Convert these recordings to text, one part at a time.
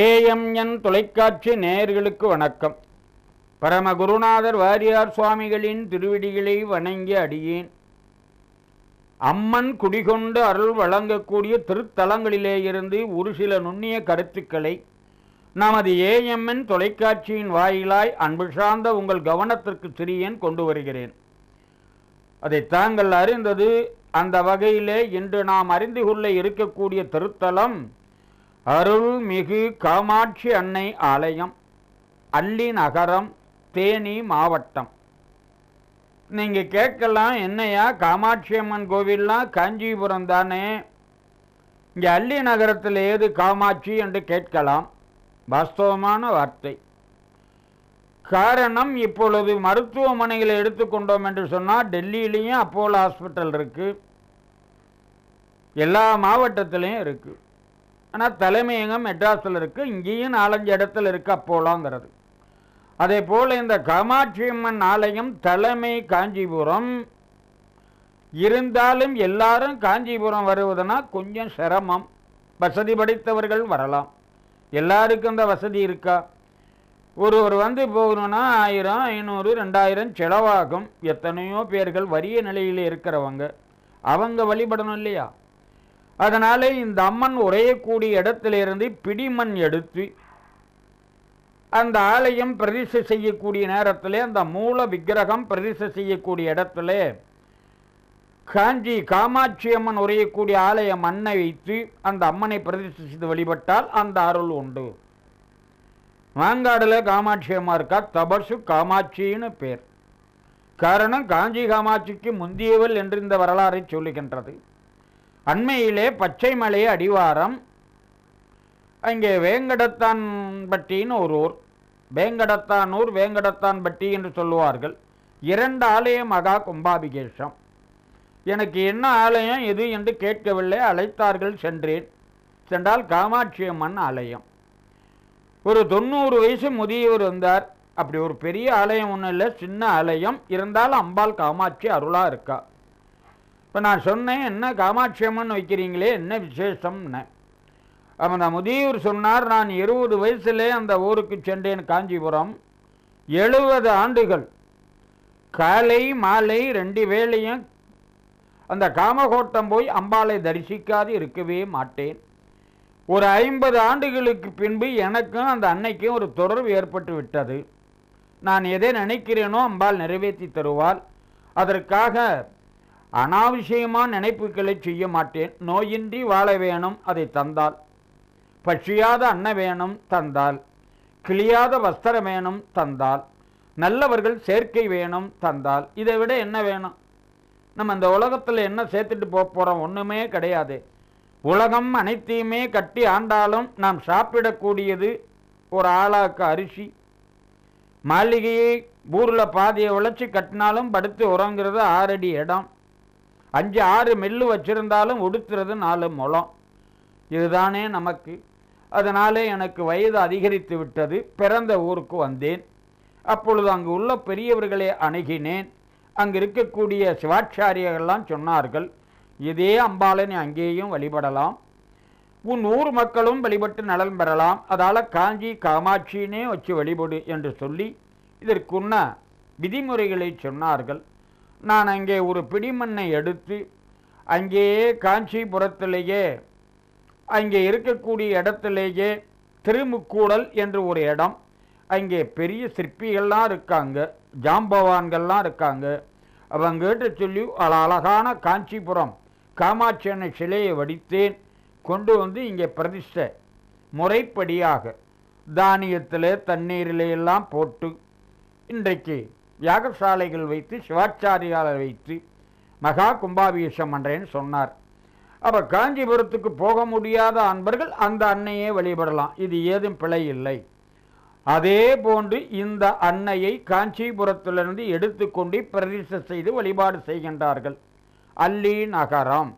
AMN தொலைக்காட்சி நேயர்களுக்கு வணக்கம் பரமகுருநாதர் வாரியார் சுவாமிகளின் திருவிடிகளை வணங்கி அடியேன் அம்மன் குடிகொண்டு அருள் வழங்கக்கூடிய திருத்தலங்களிலே இருந்து ஒரு சில நுண்ணிய கருத்துக்களை நமது ஏஎம்என் தொலைக்காட்சியின் வாயிலாய் அன்பு சார்ந்த உங்கள் கவனத்திற்கு சிறியேன் கொண்டு வருகிறேன் அதை தாங்கள் அறிந்தது அந்த வகையிலே இன்று நாம் அறிந்து கொள்ள இருக்கக்கூடிய திருத்தலம் அருள்மிகு காமாட்சி அன்னை ஆலயம் அள்ளி நகரம் தேனி மாவட்டம் நீங்கள் கேட்கலாம் என்னையா காமாட்சி அம்மன் கோவில்லாம் காஞ்சிபுரம் தானே இங்கே அள்ளி நகரத்தில் ஏது காமாட்சி என்று கேட்கலாம் வாஸ்தவமான வார்த்தை காரணம் இப்பொழுது மருத்துவமனைகளை எடுத்துக்கொண்டோம் என்று சொன்னால் டெல்லியிலையும் அப்போலோ ஹாஸ்பிட்டல் இருக்குது எல்லா மாவட்டத்திலையும் இருக்குது ஆனால் தலைமையகம் மெட்ராஸில் இருக்குது இங்கேயும் நாலஞ்சு இடத்துல இருக்கு அப்போலாங்கிறது அதே போல் இந்த காமாட்சி அம்மன் ஆலயம் தலைமை காஞ்சிபுரம் இருந்தாலும் எல்லாரும் காஞ்சிபுரம் வருவதுன்னா கொஞ்சம் சிரமம் வசதி படைத்தவர்கள் வரலாம் எல்லாருக்கும் இந்த வசதி இருக்கா ஒருவர் வந்து போகணுன்னா ஆயிரம் ஐநூறு ரெண்டாயிரம் செலவாகும் எத்தனையோ பேர்கள் வறிய நிலையில் இருக்கிறவங்க அவங்க வழிபடணும் இல்லையா அதனால் இந்த அம்மன் ஒரே கூடிய இடத்திலிருந்து பிடிமண் எடுத்து அந்த ஆலயம் பிரதிஷ்டை செய்யக்கூடிய நேரத்தில் அந்த மூல விக்கிரகம் பிரதிஷ்ட செய்யக்கூடிய இடத்துல காஞ்சி காமாட்சி அம்மன் உரையக்கூடிய ஆலயம் மண்ணை வைத்து அந்த அம்மனை பிரதிஷ்டை செய்து வழிபட்டால் அந்த அருள் உண்டு மாங்காடில் காமாட்சி அம்மா இருக்கா தபசு காமாட்சின்னு பேர் காரணம் காஞ்சி காமாட்சிக்கு முந்தியவள் என்று இந்த வரலாறை சொல்லுகின்றது அண்மையிலே பச்சை மலை அடிவாரம் அங்கே வேங்கடத்தான் பட்டின்னு ஒரு ஊர் வேங்கடத்தானூர் வேங்கடத்தான் பட்டி என்று சொல்லுவார்கள் இரண்டு ஆலய மகா கும்பாபிகேஷம் எனக்கு என்ன ஆலயம் எது என்று கேட்கவில்லை அழைத்தார்கள் சென்றேன் சென்றால் காமாட்சி அம்மன் ஆலயம் ஒரு தொண்ணூறு வயசு முதியவர் வந்தார் அப்படி ஒரு பெரிய ஆலயம் ஒன்றும் இல்லை சின்ன ஆலயம் இருந்தால் அம்பாள் காமாட்சி அருளாக இருக்கா இப்போ நான் சொன்னேன் என்ன காமாட்சியம்னு வைக்கிறீங்களே என்ன விசேஷம்னு அவன் முதியூர் சொன்னார் நான் இருபது வயசுலே அந்த ஊருக்கு சென்றேன் காஞ்சிபுரம் எழுபது ஆண்டுகள் காலை மாலை ரெண்டு வேளையும் அந்த காமகோட்டம் போய் அம்பாளை தரிசிக்காது இருக்கவே மாட்டேன் ஒரு ஐம்பது ஆண்டுகளுக்கு பின்பு எனக்கும் அந்த அன்னைக்கும் ஒரு தொடர்பு ஏற்பட்டு விட்டது நான் எதை நினைக்கிறேனோ அம்பாள் நிறைவேற்றி தருவாள் அதற்காக அனாவசியமான நினைப்புகளை செய்ய மாட்டேன் நோயின்றி வாழ வேணும் அதை தந்தால் பட்சியாத அன்ன வேணும் தந்தால் கிளியாத வஸ்திரம் வேணும் தந்தால் நல்லவர்கள் சேர்க்கை வேணும் தந்தால் இதை விட என்ன வேணும் நம்ம இந்த உலகத்தில் என்ன சேர்த்துட்டு போக போகிறோம் ஒன்றுமே கிடையாது உலகம் அனைத்தையுமே கட்டி ஆண்டாலும் நாம் சாப்பிடக்கூடியது ஒரு ஆளாக்கு அரிசி மாளிகையை ஊரில் பாதியை உழைச்சி கட்டினாலும் படுத்து உறங்கிறது ஆறடி இடம் அஞ்சு ஆறு மெல்லு வச்சுருந்தாலும் உடுத்துறது நாலு முளம் இதுதானே நமக்கு அதனாலே எனக்கு வயது அதிகரித்து விட்டது பிறந்த ஊருக்கு வந்தேன் அப்பொழுது அங்கு உள்ள பெரியவர்களை அணுகினேன் அங்கு இருக்கக்கூடிய சிவாச்சாரியர்கள்லாம் சொன்னார்கள் இதே அம்பாலனை அங்கேயும் வழிபடலாம் உன் ஊர் மக்களும் வழிபட்டு நலன் பெறலாம் அதால் காஞ்சி காமாட்சினே வச்சு வழிபடு என்று சொல்லி இதற்குன்ன விதிமுறைகளை சொன்னார்கள் நான் அங்கே ஒரு பிடிமண்ணை எடுத்து அங்கேயே காஞ்சிபுரத்திலேயே அங்கே இருக்கக்கூடிய இடத்துலேயே திருமுக்கூடல் என்று ஒரு இடம் அங்கே பெரிய சிற்பிகள்லாம் இருக்காங்க ஜாம்பவான்கள்லாம் இருக்காங்க அவங்க கேட்டு சொல்லி அழகான காஞ்சிபுரம் காமாட்சி அன்னை சிலையை வடித்தேன் கொண்டு வந்து இங்கே பிரதிஷ்டை முறைப்படியாக தானியத்தில் தண்ணீரிலே போட்டு இன்றைக்கு யாகசாலைகள் வைத்து சிவாச்சாரியாளர் வைத்து மகா கும்பாபிஷம் பண்ணுறேன்னு சொன்னார் அப்போ காஞ்சிபுரத்துக்கு போக முடியாத அன்பர்கள் அந்த அன்னையே வழிபடலாம் இது ஏதும் பிழை இல்லை அதே போன்று இந்த அன்னையை காஞ்சிபுரத்திலிருந்து எடுத்துக்கொண்டு பிரதிஷ்ட செய்து வழிபாடு செய்கின்றார்கள் அல்லி நகரம்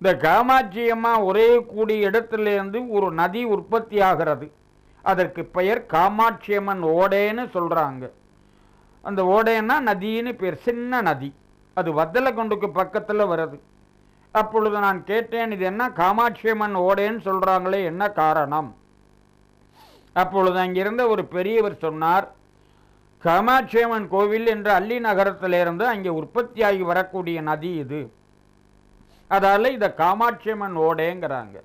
இந்த காமாட்சி அம்மா ஒரே கூடிய இடத்துலேருந்து ஒரு நதி உற்பத்தி ஆகிறது அதற்கு பெயர் காமாட்சியம்மன் ஓடேன்னு சொல்கிறாங்க அந்த ஓடைன்னா நதின்னு பேர் சின்ன நதி அது கொண்டுக்கு பக்கத்தில் வருது அப்பொழுது நான் கேட்டேன் இது என்ன காமாட்சி அம்மன் ஓடைன்னு சொல்கிறாங்களே என்ன காரணம் அப்பொழுது அங்கிருந்த ஒரு பெரியவர் சொன்னார் காமாட்சியம்மன் கோவில் என்ற அள்ளி நகரத்திலிருந்து அங்கே உற்பத்தியாகி வரக்கூடிய நதி இது அதால் இதை காமாட்சியம்மன் ஓடைங்கிறாங்க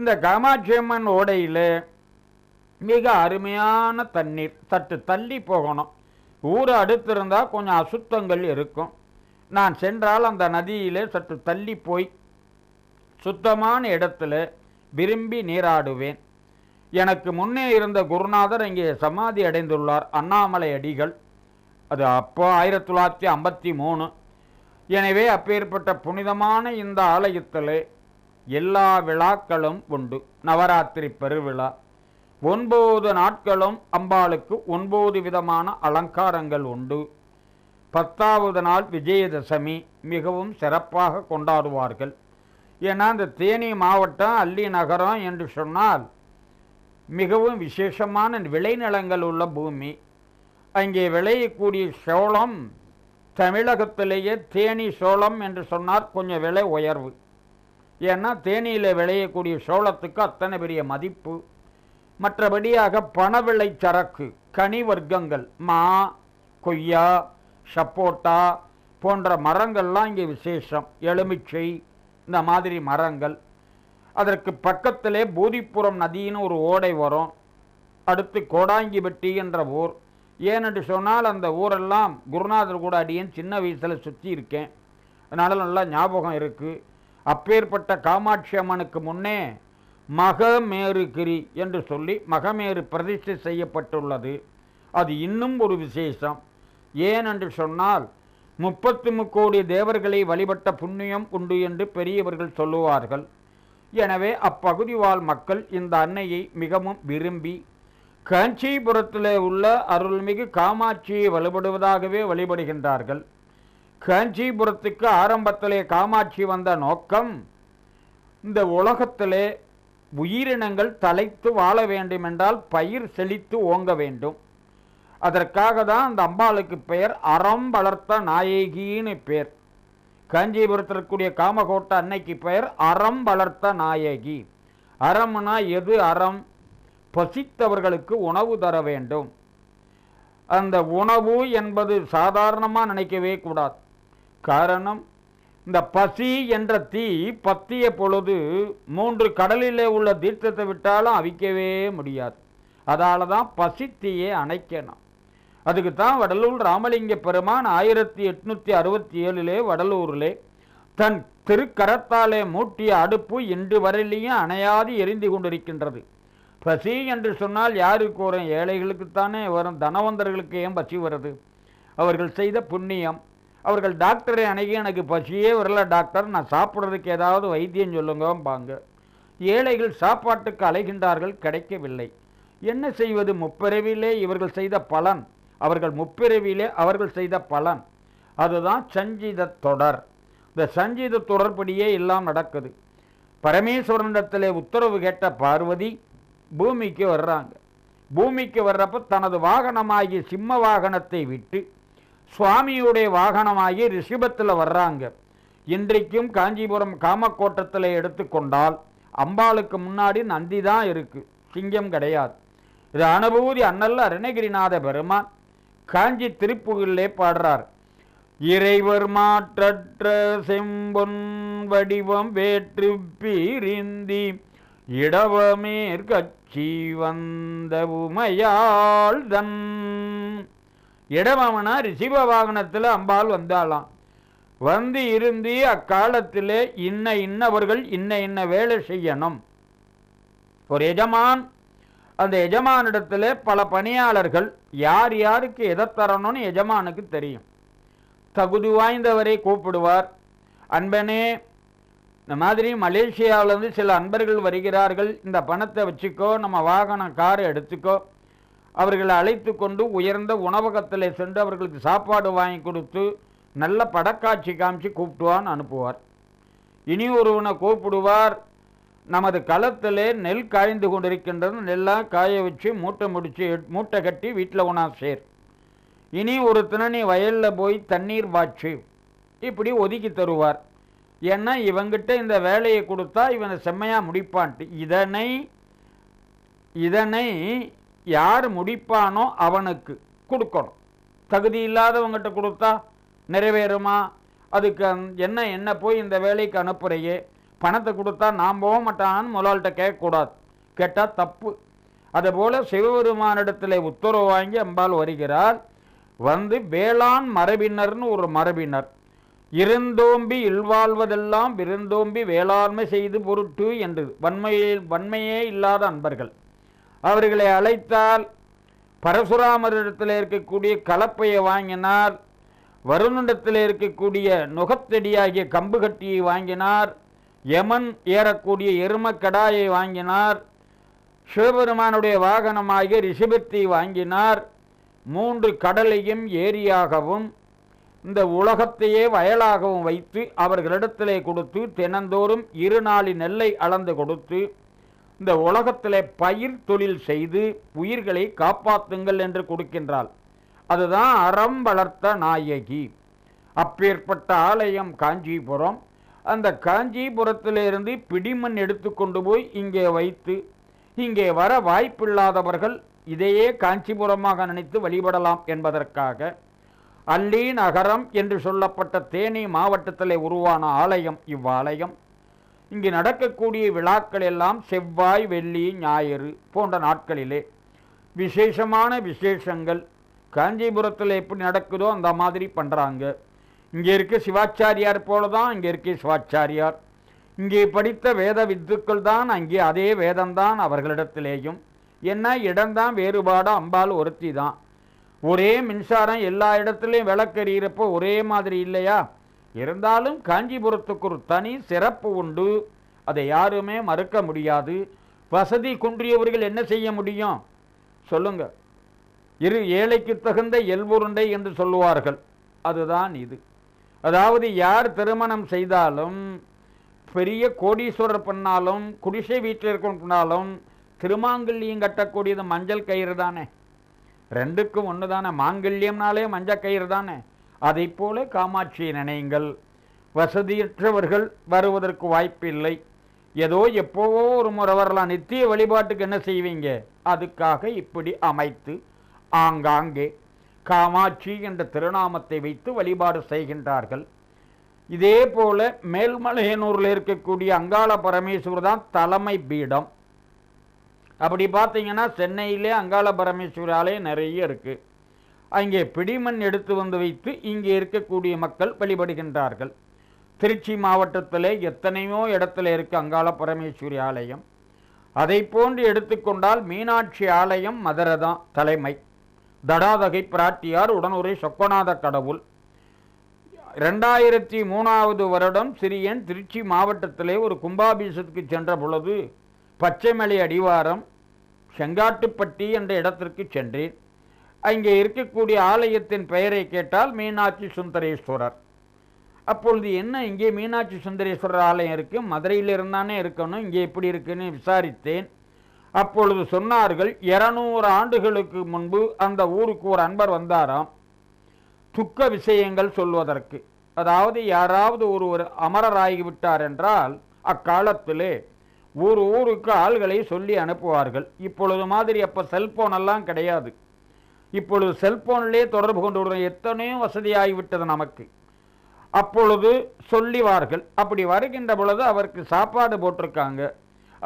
இந்த காமாட்சியம்மன் ஓடையில் மிக அருமையான தண்ணீர் சற்று தள்ளி போகணும் ஊர் அடுத்து இருந்தால் கொஞ்சம் அசுத்தங்கள் இருக்கும் நான் சென்றால் அந்த நதியிலே சற்று தள்ளி போய் சுத்தமான இடத்துல விரும்பி நீராடுவேன் எனக்கு முன்னே இருந்த குருநாதர் இங்கே சமாதி அடைந்துள்ளார் அண்ணாமலை அடிகள் அது அப்போ ஆயிரத்தி தொள்ளாயிரத்தி ஐம்பத்தி மூணு எனவே அப்பேற்பட்ட புனிதமான இந்த ஆலயத்தில் எல்லா விழாக்களும் உண்டு நவராத்திரி பெருவிழா ஒன்பது நாட்களும் அம்பாளுக்கு ஒன்பது விதமான அலங்காரங்கள் உண்டு பத்தாவது நாள் விஜயதசமி மிகவும் சிறப்பாக கொண்டாடுவார்கள் ஏன்னா இந்த தேனி மாவட்டம் அல்லி நகரம் என்று சொன்னால் மிகவும் விசேஷமான விளைநிலங்கள் உள்ள பூமி அங்கே விளையக்கூடிய சோளம் தமிழகத்திலேயே தேனி சோளம் என்று சொன்னார் கொஞ்சம் விலை உயர்வு ஏன்னா தேனியில் விளையக்கூடிய சோளத்துக்கு அத்தனை பெரிய மதிப்பு மற்றபடியாக பணவிளை சரக்கு கனி வர்க்கங்கள் மா கொய்யா சப்போட்டா போன்ற மரங்கள்லாம் இங்கே விசேஷம் எலுமிச்சை இந்த மாதிரி மரங்கள் அதற்கு பக்கத்திலே பூதிப்புறம் நதின்னு ஒரு ஓடை வரும் அடுத்து கோடாங்கிபட்டி என்ற ஊர் ஏனென்று சொன்னால் அந்த ஊரெல்லாம் குருநாதர் கூட அடியேன் சின்ன வயசில் சுற்றி இருக்கேன் அதனால் நல்லா ஞாபகம் இருக்குது அப்பேற்பட்ட காமாட்சி அம்மனுக்கு முன்னே மகமேறுகிரி என்று சொல்லி மகமேறு பிரதிஷ்டை செய்யப்பட்டுள்ளது அது இன்னும் ஒரு விசேஷம் ஏன் என்று சொன்னால் முப்பத்து முக்கோடி தேவர்களை வழிபட்ட புண்ணியம் உண்டு என்று பெரியவர்கள் சொல்லுவார்கள் எனவே அப்பகுதி வாழ் மக்கள் இந்த அன்னையை மிகவும் விரும்பி காஞ்சிபுரத்தில் உள்ள அருள்மிகு காமாட்சியை வழிபடுவதாகவே வழிபடுகின்றார்கள் காஞ்சிபுரத்துக்கு ஆரம்பத்திலே காமாட்சி வந்த நோக்கம் இந்த உலகத்திலே உயிரினங்கள் தலைத்து வாழ வேண்டுமென்றால் பயிர் செழித்து ஓங்க வேண்டும் அதற்காக தான் அந்த அம்பாளுக்கு பெயர் அறம் வளர்த்த நாயகின்னு பேர் காஞ்சிபுரத்தில் இருக்கக்கூடிய காமகோட்டை அன்னைக்கு பெயர் அறம் வளர்த்த நாயகி அறம்னா எது அறம் பசித்தவர்களுக்கு உணவு தர வேண்டும் அந்த உணவு என்பது சாதாரணமாக நினைக்கவே கூடாது காரணம் இந்த பசி என்ற தீ பத்திய பொழுது மூன்று கடலிலே உள்ள தீர்த்தத்தை விட்டாலும் அவிக்கவே முடியாது அதால தான் பசி தீயை அணைக்கணும் அதுக்கு தான் வடலூர் ராமலிங்க பெருமான் ஆயிரத்தி எட்நூற்றி அறுபத்தி ஏழிலே வடலூரிலே தன் திருக்கரத்தாலே மூட்டிய அடுப்பு இன்று வரையிலையும் அணையாது எரிந்து கொண்டிருக்கின்றது பசி என்று சொன்னால் யாருக்கு வரும் ஏழைகளுக்குத்தானே வரும் தனவந்தர்களுக்கு ஏன் பசி வருது அவர்கள் செய்த புண்ணியம் அவர்கள் டாக்டரை அணுகி எனக்கு பசியே வரல டாக்டர் நான் சாப்பிட்றதுக்கு ஏதாவது வைத்தியம் சொல்லுங்கம்பாங்க ஏழைகள் சாப்பாட்டுக்கு அலைகின்றார்கள் கிடைக்கவில்லை என்ன செய்வது முப்பிறவிலே இவர்கள் செய்த பலன் அவர்கள் முப்பிறவிலே அவர்கள் செய்த பலன் அதுதான் சஞ்சீத தொடர் இந்த சஞ்சீத தொடர்படியே எல்லாம் நடக்குது பரமேஸ்வரனிடத்தில் உத்தரவு கேட்ட பார்வதி பூமிக்கு வர்றாங்க பூமிக்கு வர்றப்ப தனது வாகனமாகிய சிம்ம வாகனத்தை விட்டு சுவாமியுடைய வாகனமாகி ரிஷிபத்தில் வர்றாங்க இன்றைக்கும் காஞ்சிபுரம் காமக்கோட்டத்தில் எடுத்துக்கொண்டால் அம்பாளுக்கு முன்னாடி நந்தி தான் இருக்குது சிங்கம் கிடையாது இது அனுபூதி அண்ணல்ல அருணகிரிநாத பெருமான் காஞ்சி திருப்புகளிலே பாடுறார் இறைவர் மாற்றற்ற செம்பொன் வடிவம் வேற்று பிரிந்தி இடவமேற்கட்சி வந்த உமையாள் தன் இடமாமனா ரிஷிப வாகனத்தில் அம்பாள் வந்தாலாம் வந்து இருந்து அக்காலத்திலே இன்ன இன்னவர்கள் இன்ன இன்ன வேலை செய்யணும் ஒரு எஜமான் அந்த எஜமானிடத்தில் பல பணியாளர்கள் யார் யாருக்கு எதை தரணும்னு எஜமானுக்கு தெரியும் தகுதி வாய்ந்தவரை கூப்பிடுவார் அன்பனே இந்த மாதிரி மலேசியாவிலேருந்து சில அன்பர்கள் வருகிறார்கள் இந்த பணத்தை வச்சுக்கோ நம்ம வாகனம் காரை எடுத்துக்கோ அவர்களை அழைத்து கொண்டு உயர்ந்த உணவகத்தில் சென்று அவர்களுக்கு சாப்பாடு வாங்கி கொடுத்து நல்ல படக்காட்சி காமிச்சு கூப்பிடுவான்னு அனுப்புவார் இனி ஒருவனை கூப்பிடுவார் நமது களத்திலே நெல் காய்ந்து கொண்டிருக்கின்றது நெல்லாம் காய வச்சு மூட்டை முடித்து மூட்டை கட்டி வீட்டில் ஒன்றா சேர் இனி ஒரு தினனி வயலில் போய் தண்ணீர் பாய்ச்சு இப்படி ஒதுக்கி தருவார் ஏன்னா இவங்கிட்ட இந்த வேலையை கொடுத்தா இவனை செம்மையாக முடிப்பான்ட்டு இதனை இதனை யார் முடிப்பானோ அவனுக்கு கொடுக்கணும் தகுதி இல்லாதவங்ககிட்ட கொடுத்தா நிறைவேறுமா அதுக்கு என்ன என்ன போய் இந்த வேலைக்கு அனுப்புறையே பணத்தை கொடுத்தா நான் போக மாட்டான்னு முதலாளிட்ட கேட்கக்கூடாது கேட்டால் தப்பு அதுபோல் சிவபெருமானிடத்தில் உத்தரவு வாங்கி அம்பாள் வருகிறார் வந்து வேளாண் மரபினர்னு ஒரு மரபினர் இருந்தோம்பி இல்வாழ்வதெல்லாம் விருந்தோம்பி வேளாண்மை செய்து பொருட்டு என்று வன்மையில் வன்மையே இல்லாத அன்பர்கள் அவர்களை அழைத்தால் பரசுராமரிடத்தில் இருக்கக்கூடிய கலப்பையை வாங்கினார் வருணிடத்தில் இருக்கக்கூடிய நுகத்தெடியாகிய கம்பு கட்டியை வாங்கினார் யமன் ஏறக்கூடிய எரும கடாயை வாங்கினார் சிவபெருமானுடைய வாகனமாகிய ரிஷபத்தை வாங்கினார் மூன்று கடலையும் ஏரியாகவும் இந்த உலகத்தையே வயலாகவும் வைத்து அவர்களிடத்திலே கொடுத்து தினந்தோறும் இரு நாளின் நெல்லை அளந்து கொடுத்து இந்த உலகத்தில் பயிர் தொழில் செய்து உயிர்களை காப்பாற்றுங்கள் என்று கொடுக்கின்றாள் அதுதான் அறம் வளர்த்த நாயகி அப்பேற்பட்ட ஆலயம் காஞ்சிபுரம் அந்த காஞ்சிபுரத்திலிருந்து பிடிமண் எடுத்து கொண்டு போய் இங்கே வைத்து இங்கே வர வாய்ப்பில்லாதவர்கள் இதையே காஞ்சிபுரமாக நினைத்து வழிபடலாம் என்பதற்காக அல்லி நகரம் என்று சொல்லப்பட்ட தேனி மாவட்டத்தில் உருவான ஆலயம் இவ்வாலயம் இங்கு நடக்கக்கூடிய விழாக்கள் எல்லாம் செவ்வாய் வெள்ளி ஞாயிறு போன்ற நாட்களிலே விசேஷமான விசேஷங்கள் காஞ்சிபுரத்தில் எப்படி நடக்குதோ அந்த மாதிரி பண்ணுறாங்க இங்கே இருக்க சிவாச்சாரியார் போல தான் இங்கே இருக்க சிவாச்சாரியார் இங்கே படித்த வேத வித்துக்கள் தான் அங்கே அதே வேதம்தான் அவர்களிடத்திலேயும் என்ன இடம்தான் வேறுபாடு அம்பால் ஒருத்தி தான் ஒரே மின்சாரம் எல்லா இடத்துலையும் விளக்கறியிறப்போ ஒரே மாதிரி இல்லையா இருந்தாலும் காஞ்சிபுரத்துக்கு ஒரு தனி சிறப்பு உண்டு அதை யாருமே மறுக்க முடியாது வசதி குன்றியவர்கள் என்ன செய்ய முடியும் சொல்லுங்க இரு ஏழைக்கு தகுந்த எல்புருண்டை என்று சொல்லுவார்கள் அதுதான் இது அதாவது யார் திருமணம் செய்தாலும் பெரிய கோடீஸ்வரர் பண்ணாலும் குடிசை வீட்டில் பண்ணாலும் திருமாங்கல்யம் கட்டக்கூடியது மஞ்சள் கயிறு தானே ரெண்டுக்கும் ஒன்று தானே மாங்கல்யம்னாலே மஞ்சள் கயிறு தானே அதை போல காமாட்சியை நினையுங்கள் வசதியற்றவர்கள் வருவதற்கு வாய்ப்பு இல்லை ஏதோ எப்போவோ ஒரு முறை வரலாம் நித்திய வழிபாட்டுக்கு என்ன செய்வீங்க அதுக்காக இப்படி அமைத்து ஆங்காங்கே காமாட்சி என்ற திருநாமத்தை வைத்து வழிபாடு செய்கின்றார்கள் இதே போல மேல்மலையனூரில் இருக்கக்கூடிய அங்காள பரமேஸ்வர் தான் தலைமை பீடம் அப்படி பார்த்தீங்கன்னா சென்னையிலே அங்காள பரமேஸ்வர ஆலயம் நிறைய இருக்குது அங்கே பிடிமண் எடுத்து வந்து வைத்து இங்கே இருக்கக்கூடிய மக்கள் வழிபடுகின்றார்கள் திருச்சி மாவட்டத்திலே எத்தனையோ இடத்துல இருக்கு அங்காள பரமேஸ்வரி ஆலயம் அதை போன்று எடுத்துக்கொண்டால் மீனாட்சி ஆலயம் மதுரதான் தலைமை தடாதகை பிராட்டியார் உடனுரை சொக்கநாத கடவுள் ரெண்டாயிரத்தி மூணாவது வருடம் சிறியன் திருச்சி மாவட்டத்திலே ஒரு கும்பாபிஷத்துக்கு சென்ற பொழுது பச்சைமலை அடிவாரம் செங்காட்டுப்பட்டி என்ற இடத்திற்கு சென்றேன் அங்கே இருக்கக்கூடிய ஆலயத்தின் பெயரை கேட்டால் மீனாட்சி சுந்தரேஸ்வரர் அப்பொழுது என்ன இங்கே மீனாட்சி சுந்தரேஸ்வரர் ஆலயம் இருக்குது மதுரையில் இருந்தானே இருக்கணும் இங்கே எப்படி இருக்குன்னு விசாரித்தேன் அப்பொழுது சொன்னார்கள் இரநூறு ஆண்டுகளுக்கு முன்பு அந்த ஊருக்கு ஒரு அன்பர் வந்தாராம் துக்க விஷயங்கள் சொல்வதற்கு அதாவது யாராவது ஒரு ஒரு அமரராகிவிட்டார் என்றால் அக்காலத்திலே ஒரு ஊருக்கு ஆள்களை சொல்லி அனுப்புவார்கள் இப்பொழுது மாதிரி அப்போ செல்போனெல்லாம் கிடையாது இப்பொழுது செல்போனிலே தொடர்பு கொண்டு விடுறோம் எத்தனையோ வசதியாகிவிட்டது நமக்கு அப்பொழுது சொல்லிவார்கள் அப்படி வருகின்ற பொழுது அவருக்கு சாப்பாடு போட்டிருக்காங்க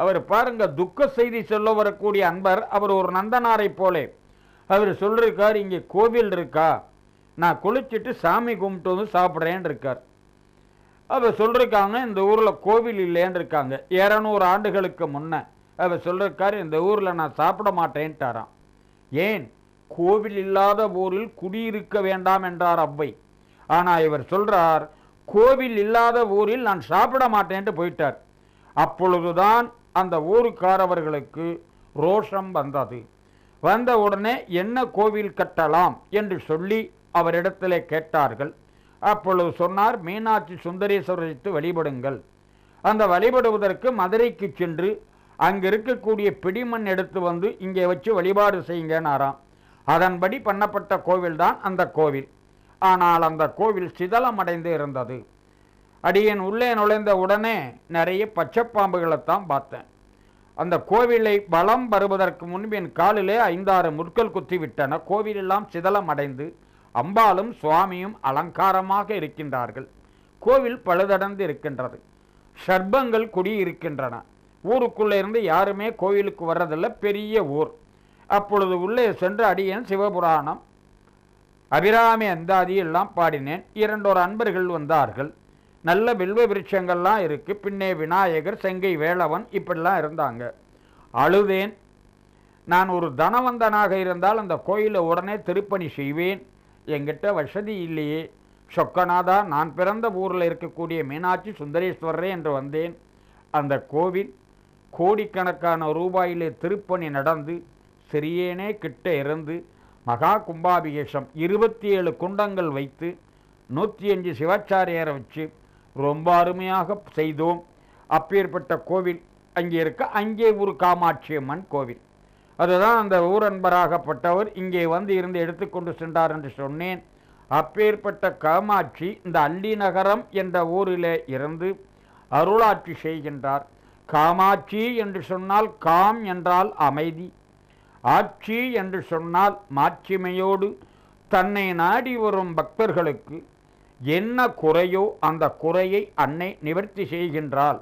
அவர் பாருங்க துக்க செய்தி சொல்ல வரக்கூடிய அன்பர் அவர் ஒரு நந்தனாரை போலே அவர் சொல்லிருக்கார் இங்கே கோவில் இருக்கா நான் குளிச்சுட்டு சாமி கும்பிட்டு வந்து சாப்பிட்றேன்னு இருக்கார் அவர் சொல்லிருக்காங்க இந்த ஊரில் கோவில் இல்லைன்னு இருக்காங்க இரநூறு ஆண்டுகளுக்கு முன்ன அவர் சொல்லிருக்கார் இந்த ஊரில் நான் சாப்பிட மாட்டேன்ட்டாராம் ஏன் கோவில் இல்லாத ஊரில் குடியிருக்க வேண்டாம் என்றார் அவ்வை ஆனால் இவர் சொல்றார் கோவில் இல்லாத ஊரில் நான் சாப்பிட மாட்டேன்ட்டு போயிட்டார் அப்பொழுதுதான் அந்த ஊருக்காரவர்களுக்கு ரோஷம் வந்தது வந்த உடனே என்ன கோவில் கட்டலாம் என்று சொல்லி அவரிடத்தில் கேட்டார்கள் அப்பொழுது சொன்னார் மீனாட்சி சுந்தரேஸ்வரத்து வழிபடுங்கள் அந்த வழிபடுவதற்கு மதுரைக்கு சென்று அங்கே இருக்கக்கூடிய பிடிமண் எடுத்து வந்து இங்கே வச்சு வழிபாடு செய்யுங்கன்னாராம் அதன்படி பண்ணப்பட்ட கோவில்தான் அந்த கோவில் ஆனால் அந்த கோவில் சிதலமடைந்து இருந்தது அடியின் உள்ளே நுழைந்த உடனே நிறைய பச்சை பாம்புகளைத்தான் பார்த்தேன் அந்த கோவிலை பலம் வருவதற்கு முன்பின் காலிலே ஐந்தாறு முற்கள் குத்திவிட்டன கோவிலெல்லாம் சிதலமடைந்து அம்பாலும் சுவாமியும் அலங்காரமாக இருக்கின்றார்கள் கோவில் பழுதடைந்து இருக்கின்றது சர்பங்கள் குடியிருக்கின்றன ஊருக்குள்ளே இருந்து யாருமே கோவிலுக்கு வர்றதில்ல பெரிய ஊர் அப்பொழுது உள்ளே சென்று அடியேன் சிவபுராணம் அபிராமி அந்தாதி எல்லாம் பாடினேன் இரண்டொரு அன்பர்கள் வந்தார்கள் நல்ல வில்வ விருட்சங்கள்லாம் இருக்குது பின்னே விநாயகர் செங்கை வேளவன் இப்படிலாம் இருந்தாங்க அழுதேன் நான் ஒரு தனவந்தனாக இருந்தால் அந்த கோயிலை உடனே திருப்பணி செய்வேன் எங்கிட்ட வசதி இல்லையே சொக்கநாதா நான் பிறந்த ஊரில் இருக்கக்கூடிய மீனாட்சி சுந்தரேஸ்வரரே என்று வந்தேன் அந்த கோவில் கோடிக்கணக்கான ரூபாயிலே திருப்பணி நடந்து செரியேனே கிட்ட இருந்து மகா கும்பாபிஷேகம் இருபத்தி ஏழு குண்டங்கள் வைத்து நூற்றி அஞ்சு சிவாச்சாரியரை வச்சு ரொம்ப அருமையாக செய்தோம் அப்பேற்பட்ட கோவில் அங்கே இருக்க அங்கே ஒரு காமாட்சி அம்மன் கோவில் அதுதான் அந்த ஊரன்பராகப்பட்டவர் இங்கே வந்து இருந்து எடுத்துக்கொண்டு சென்றார் என்று சொன்னேன் அப்பேற்பட்ட காமாட்சி இந்த அள்ளி நகரம் என்ற ஊரில் இருந்து அருளாட்சி செய்கின்றார் காமாட்சி என்று சொன்னால் காம் என்றால் அமைதி ஆட்சி என்று சொன்னால் மாட்சிமையோடு தன்னை நாடி வரும் பக்தர்களுக்கு என்ன குறையோ அந்த குறையை அன்னை நிவர்த்தி செய்கின்றாள்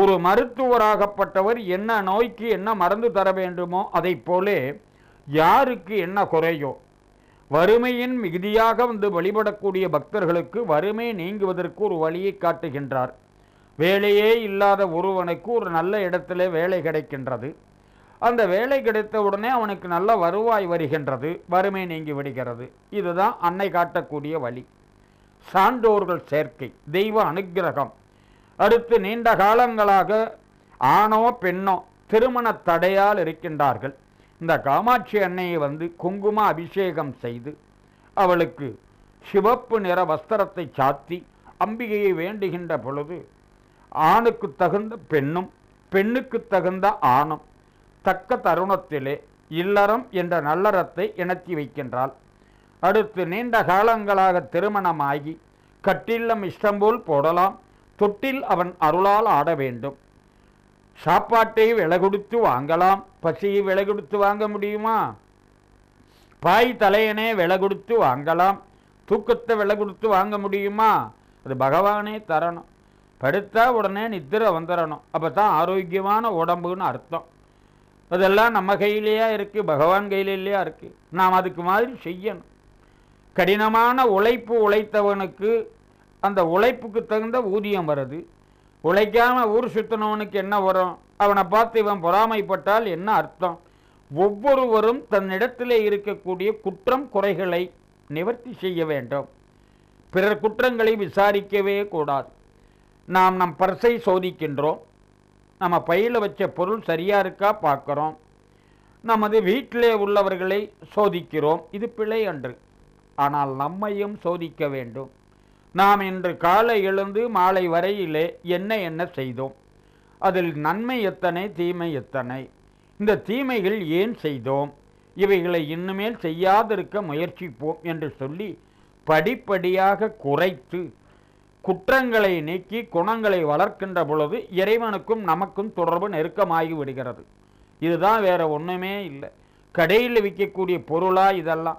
ஒரு மருத்துவராகப்பட்டவர் என்ன நோய்க்கு என்ன மருந்து தர வேண்டுமோ அதை போலே யாருக்கு என்ன குறையோ வறுமையின் மிகுதியாக வந்து வழிபடக்கூடிய பக்தர்களுக்கு வறுமை நீங்குவதற்கு ஒரு வழியை காட்டுகின்றார் வேலையே இல்லாத ஒருவனுக்கு ஒரு நல்ல இடத்துல வேலை கிடைக்கின்றது அந்த வேலை கிடைத்த உடனே அவனுக்கு நல்ல வருவாய் வருகின்றது வறுமை நீங்கி விடுகிறது இதுதான் அன்னை காட்டக்கூடிய வழி சான்றோர்கள் சேர்க்கை தெய்வ அனுகிரகம் அடுத்து நீண்ட காலங்களாக ஆணோ பெண்ணோ திருமண தடையால் இருக்கின்றார்கள் இந்த காமாட்சி அன்னையை வந்து குங்கும அபிஷேகம் செய்து அவளுக்கு சிவப்பு நிற வஸ்திரத்தை சாத்தி அம்பிகையை வேண்டுகின்ற பொழுது ஆணுக்கு தகுந்த பெண்ணும் பெண்ணுக்கு தகுந்த ஆணும் தக்க தருணத்திலே இல்லறம் என்ற நல்லறத்தை இணக்கி வைக்கின்றாள் அடுத்து நீண்ட காலங்களாக திருமணமாகி கட்டில்லம் இஷ்டம்போல் போடலாம் தொட்டில் அவன் அருளால் ஆட வேண்டும் சாப்பாட்டை விலை கொடுத்து வாங்கலாம் பசியை விலை கொடுத்து வாங்க முடியுமா பாய் தலையனே விலை கொடுத்து வாங்கலாம் தூக்கத்தை விலை கொடுத்து வாங்க முடியுமா அது பகவானே தரணும் படுத்தா உடனே நித்திரை வந்துடணும் அப்போ தான் ஆரோக்கியமான உடம்புன்னு அர்த்தம் அதெல்லாம் நம்ம கையிலேயா இருக்குது பகவான் கையிலேயா இருக்குது நாம் அதுக்கு மாதிரி செய்யணும் கடினமான உழைப்பு உழைத்தவனுக்கு அந்த உழைப்புக்கு தகுந்த ஊதியம் வருது உழைக்காமல் ஊர் சுற்றினவனுக்கு என்ன வரும் அவனை பார்த்து இவன் பொறாமைப்பட்டால் என்ன அர்த்தம் ஒவ்வொருவரும் தன்னிடத்திலே இருக்கக்கூடிய குற்றம் குறைகளை நிவர்த்தி செய்ய வேண்டும் பிறர் குற்றங்களை விசாரிக்கவே கூடாது நாம் நம் பர்சை சோதிக்கின்றோம் நம்ம பையில் வச்ச பொருள் சரியாக இருக்கா பார்க்குறோம் நமது வீட்டிலே உள்ளவர்களை சோதிக்கிறோம் இது பிழை அன்று ஆனால் நம்மையும் சோதிக்க வேண்டும் நாம் இன்று காலை எழுந்து மாலை வரையிலே என்ன என்ன செய்தோம் அதில் நன்மை எத்தனை தீமை எத்தனை இந்த தீமைகள் ஏன் செய்தோம் இவைகளை இன்னுமேல் செய்யாதிருக்க முயற்சிப்போம் என்று சொல்லி படிப்படியாக குறைத்து குற்றங்களை நீக்கி குணங்களை வளர்க்கின்ற பொழுது இறைவனுக்கும் நமக்கும் தொடர்பு நெருக்கமாகி விடுகிறது இதுதான் வேற ஒன்றுமே இல்லை கடையில் விற்கக்கூடிய பொருளாக இதெல்லாம்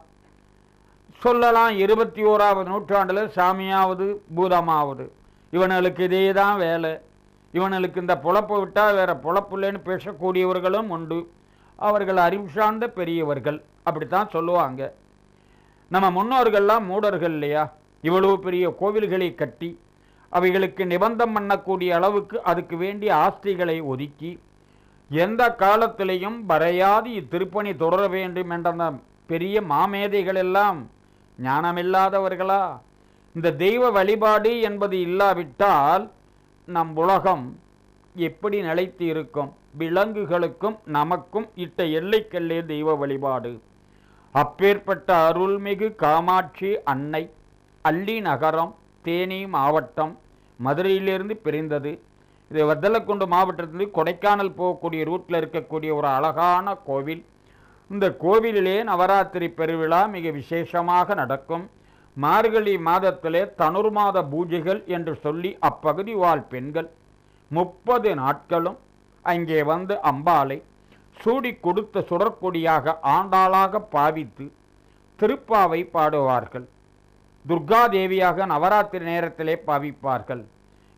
சொல்லலாம் இருபத்தி ஓராவது நூற்றாண்டில் சாமியாவது பூதமாவது இவனுக்கு இதே தான் வேலை இவனுக்கு இந்த பொழப்பு விட்டால் வேறு பொழப்பு இல்லைன்னு பேசக்கூடியவர்களும் உண்டு அவர்கள் அறிவு சார்ந்த பெரியவர்கள் தான் சொல்லுவாங்க நம்ம முன்னோர்கள்லாம் மூடர்கள் இல்லையா இவ்வளவு பெரிய கோவில்களை கட்டி அவைகளுக்கு நிபந்தம் பண்ணக்கூடிய அளவுக்கு அதுக்கு வேண்டிய ஆஸ்திகளை ஒதுக்கி எந்த காலத்திலையும் வரையாது இத்திருப்பணி தொடர வேண்டும் என்ற பெரிய மாமேதைகள் எல்லாம் ஞானமில்லாதவர்களா இந்த தெய்வ வழிபாடு என்பது இல்லாவிட்டால் நம் உலகம் எப்படி நிலைத்து இருக்கும் விலங்குகளுக்கும் நமக்கும் இட்ட எல்லைக்கல்லே தெய்வ வழிபாடு அப்பேற்பட்ட அருள்மிகு காமாட்சி அன்னை அள்ளி நகரம் தேனி மாவட்டம் மதுரையிலிருந்து பிரிந்தது இது வத்தலக்குண்டு மாவட்டத்தில் கொடைக்கானல் போகக்கூடிய ரூட்டில் இருக்கக்கூடிய ஒரு அழகான கோவில் இந்த கோவிலிலே நவராத்திரி பெருவிழா மிக விசேஷமாக நடக்கும் மார்கழி மாதத்திலே தனுர் மாத பூஜைகள் என்று சொல்லி அப்பகுதி வாழ் பெண்கள் முப்பது நாட்களும் அங்கே வந்து அம்பாளை சூடி கொடுத்த சுடற்கொடியாக ஆண்டாளாக பாவித்து திருப்பாவை பாடுவார்கள் துர்கா தேவியாக நவராத்திரி நேரத்திலே பாவிப்பார்கள்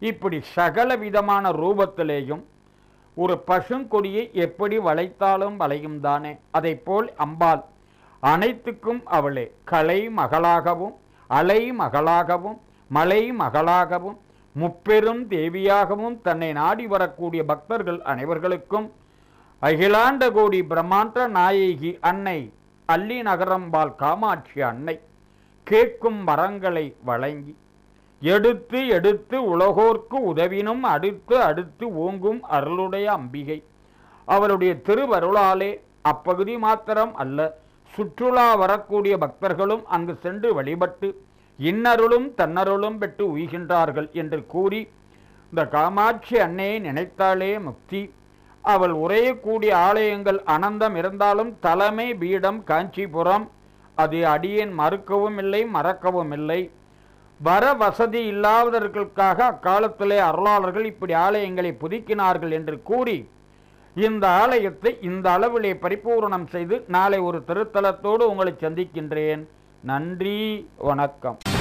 இப்படி சகல விதமான ரூபத்திலேயும் ஒரு பசுங்கொடியை எப்படி வளைத்தாலும் வளையும் தானே அதை போல் அம்பாள் அனைத்துக்கும் அவளே கலை மகளாகவும் அலை மகளாகவும் மலை மகளாகவும் முப்பெரும் தேவியாகவும் தன்னை நாடி வரக்கூடிய பக்தர்கள் அனைவர்களுக்கும் அகிலாண்ட கோடி பிரம்மாண்ட நாயகி அன்னை அல்லி நகரம்பால் காமாட்சி அன்னை கேட்கும் வரங்களை வழங்கி எடுத்து எடுத்து உலகோர்க்கு உதவினும் அடுத்து அடுத்து ஓங்கும் அருளுடைய அம்பிகை அவளுடைய திருவருளாலே அப்பகுதி மாத்திரம் அல்ல சுற்றுலா வரக்கூடிய பக்தர்களும் அங்கு சென்று வழிபட்டு இன்னருளும் தன்னருளும் பெற்று உய்கின்றார்கள் என்று கூறி இந்த காமாட்சி அன்னையை நினைத்தாலே முக்தி அவள் உரையக்கூடிய ஆலயங்கள் அனந்தம் இருந்தாலும் தலைமை பீடம் காஞ்சிபுரம் அது அடியேன் மறுக்கவும் இல்லை மறக்கவும் இல்லை வர வசதி இல்லாதவர்களுக்காக அக்காலத்திலே அருளாளர்கள் இப்படி ஆலயங்களை புதுக்கினார்கள் என்று கூறி இந்த ஆலயத்தை இந்த அளவிலே பரிபூரணம் செய்து நாளை ஒரு திருத்தலத்தோடு உங்களை சந்திக்கின்றேன் நன்றி வணக்கம்